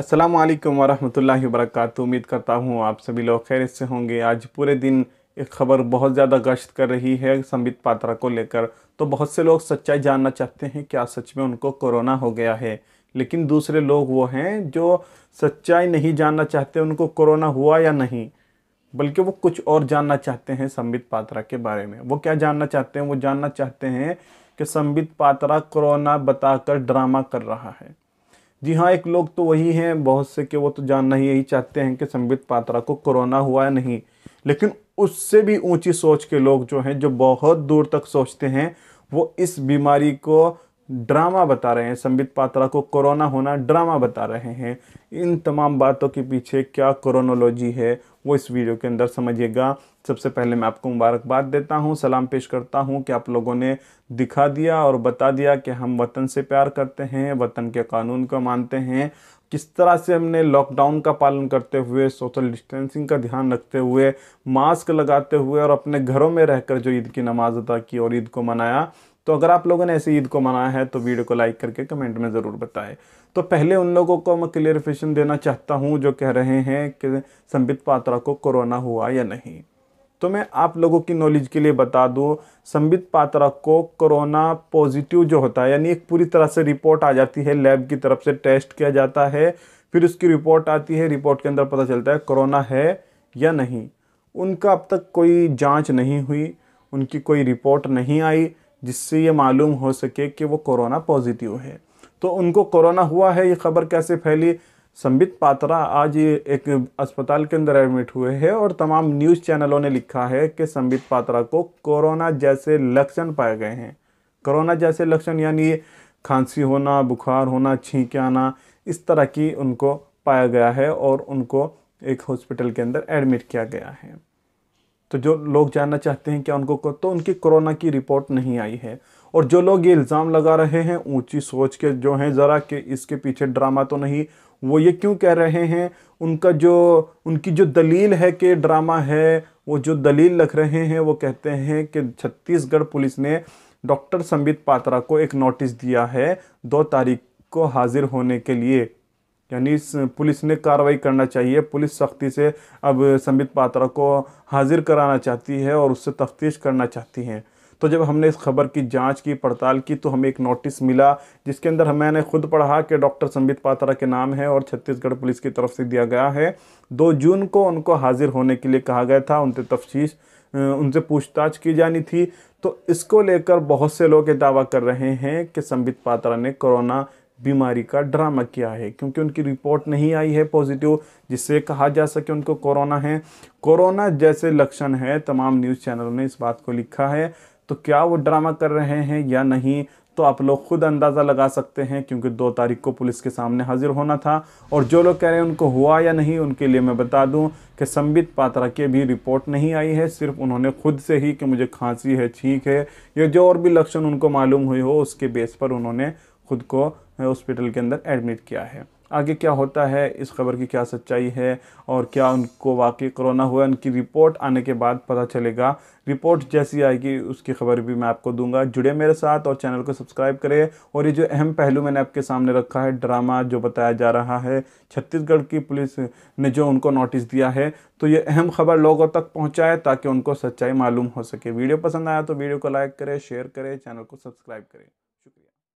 अस्सलाम वालेकुम वरहमतुल्लाहि वबरकातु उम्मीद करता हूँ आप सभी लोग खैर से होंगे आज पूरे दिन एक खबर बहुत ज़्यादा गश्त कर रही है संबित पात्रा को लेकर तो बहुत से लोग सच्चाई जानना चाहते हैं क्या सच में उनको कोरोना हो गया है लेकिन दूसरे लोग वो हैं जो सच्चाई नहीं जानना चाहते उनको कोरोना हुआ या नहीं बल्कि वो कुछ और जानना चाहते हैं संबित पात्रा के बारे में वो क्या जानना चाहते हैं वो जानना चाहते हैं कि संबित पात्रा कोरोना बताकर ड्रामा कर रहा है जी हाँ एक लोग तो वही हैं बहुत से के वो तो जानना ही यही चाहते हैं कि संबित पात्रा को कोरोना हुआ है नहीं लेकिन उससे भी ऊंची सोच के लोग जो हैं जो बहुत दूर तक सोचते हैं वो इस बीमारी को ड्रामा बता रहे हैं संबित पात्रा को कोरोना होना ड्रामा बता रहे हैं इन तमाम बातों के पीछे क्या कोरोनोलॉजी है वो इस वीडियो के अंदर समझिएगा सबसे पहले मैं आपको मुबारकबाद देता हूँ सलाम पेश करता हूँ कि आप लोगों ने दिखा दिया और बता दिया कि हम वतन से प्यार करते हैं वतन के कानून को मानते हैं किस तरह से हमने लॉकडाउन का पालन करते हुए सोशल डिस्टेंसिंग का ध्यान रखते हुए मास्क लगाते हुए और अपने घरों में रहकर जो ईद की नमाज़ अदा की और ईद को मनाया तो अगर आप लोगों ने ऐसी ईद को मनाया है तो वीडियो को लाइक करके कमेंट में ज़रूर बताएं तो पहले उन लोगों को मैं क्लियरिफिकेशन देना चाहता हूँ जो कह रहे हैं कि संबित पात्रा को कोरोना हुआ या नहीं तो मैं आप लोगों की नॉलेज के लिए बता दूँ संबित पात्रा को कोरोना पॉजिटिव जो होता है यानी एक पूरी तरह से रिपोर्ट आ जाती है लैब की तरफ से टेस्ट किया जाता है फिर उसकी रिपोर्ट आती है रिपोर्ट के अंदर पता चलता है कोरोना है या नहीं उनका अब तक कोई जांच नहीं हुई उनकी कोई रिपोर्ट नहीं आई जिससे ये मालूम हो सके कि वो कोरोना पॉजिटिव है तो उनको कोरोना हुआ है ये खबर कैसे फैली संबित पात्रा आज एक अस्पताल के अंदर एडमिट हुए हैं और तमाम न्यूज़ चैनलों ने लिखा है कि संबित पात्रा को कोरोना जैसे लक्षण पाए गए हैं कोरोना जैसे लक्षण यानी खांसी होना बुखार होना छींके आना इस तरह की उनको पाया गया है और उनको एक हॉस्पिटल के अंदर एडमिट किया गया है तो जो लोग जानना चाहते हैं क्या उनको तो उनकी कोरोना की रिपोर्ट नहीं आई है और जो लोग ये इल्ज़ाम लगा रहे हैं ऊंची सोच के जो हैं ज़रा कि इसके पीछे ड्रामा तो नहीं वो ये क्यों कह रहे हैं उनका जो उनकी जो दलील है कि ड्रामा है वो जो दलील लग रहे हैं वो कहते हैं कि छत्तीसगढ़ पुलिस ने डॉक्टर संबित पात्रा को एक नोटिस दिया है दो तारीख को हाजिर होने के लिए यानी पुलिस ने कार्रवाई करना चाहिए पुलिस सख्ती से अब संबित पात्रा को हाजिर कराना चाहती है और उससे तफ्तीश करना चाहती है तो जब हमने इस खबर की जांच की पड़ताल की तो हमें एक नोटिस मिला जिसके अंदर मैंने खुद पढ़ा कि डॉक्टर संबित पात्रा के नाम है और छत्तीसगढ़ पुलिस की तरफ से दिया गया है दो जून को उनको हाजिर होने के लिए कहा गया था उनसे तफ्तीश उनसे पूछताछ की जानी थी तो इसको लेकर बहुत से लोग ये दावा कर रहे हैं कि संबित पात्रा ने कोरोना बीमारी का ड्रामा किया है क्योंकि उनकी रिपोर्ट नहीं आई है पॉजिटिव जिससे कहा जा सके उनको कोरोना है कोरोना जैसे लक्षण है तमाम न्यूज़ चैनलों ने इस बात को लिखा है तो क्या वो ड्रामा कर रहे हैं या नहीं तो आप लोग खुद अंदाज़ा लगा सकते हैं क्योंकि दो तारीख को पुलिस के सामने हाजिर होना था और जो लोग कह रहे हैं उनको हुआ या नहीं उनके लिए मैं बता दूं कि संबित पात्रा की भी रिपोर्ट नहीं आई है सिर्फ उन्होंने खुद से ही कि मुझे खांसी है ठीक है या जो और भी लक्षण उनको मालूम हुए हो उसके बेस पर उन्होंने ख़ुद को हॉस्पिटल के अंदर एडमिट किया है आगे क्या होता है इस खबर की क्या सच्चाई है और क्या उनको वाकई कोरोना हुआ उनकी रिपोर्ट आने के बाद पता चलेगा रिपोर्ट जैसी आएगी उसकी खबर भी मैं आपको दूंगा जुड़े मेरे साथ और चैनल को सब्सक्राइब करें और ये जो अहम पहलू मैंने आपके सामने रखा है ड्रामा जो बताया जा रहा है छत्तीसगढ़ की पुलिस ने जो उनको नोटिस दिया है तो ये अहम खबर लोगों तक पहुँचाए ताकि उनको सच्चाई मालूम हो सके वीडियो पसंद आया तो वीडियो को लाइक करें शेयर करें चैनल को सब्सक्राइब करें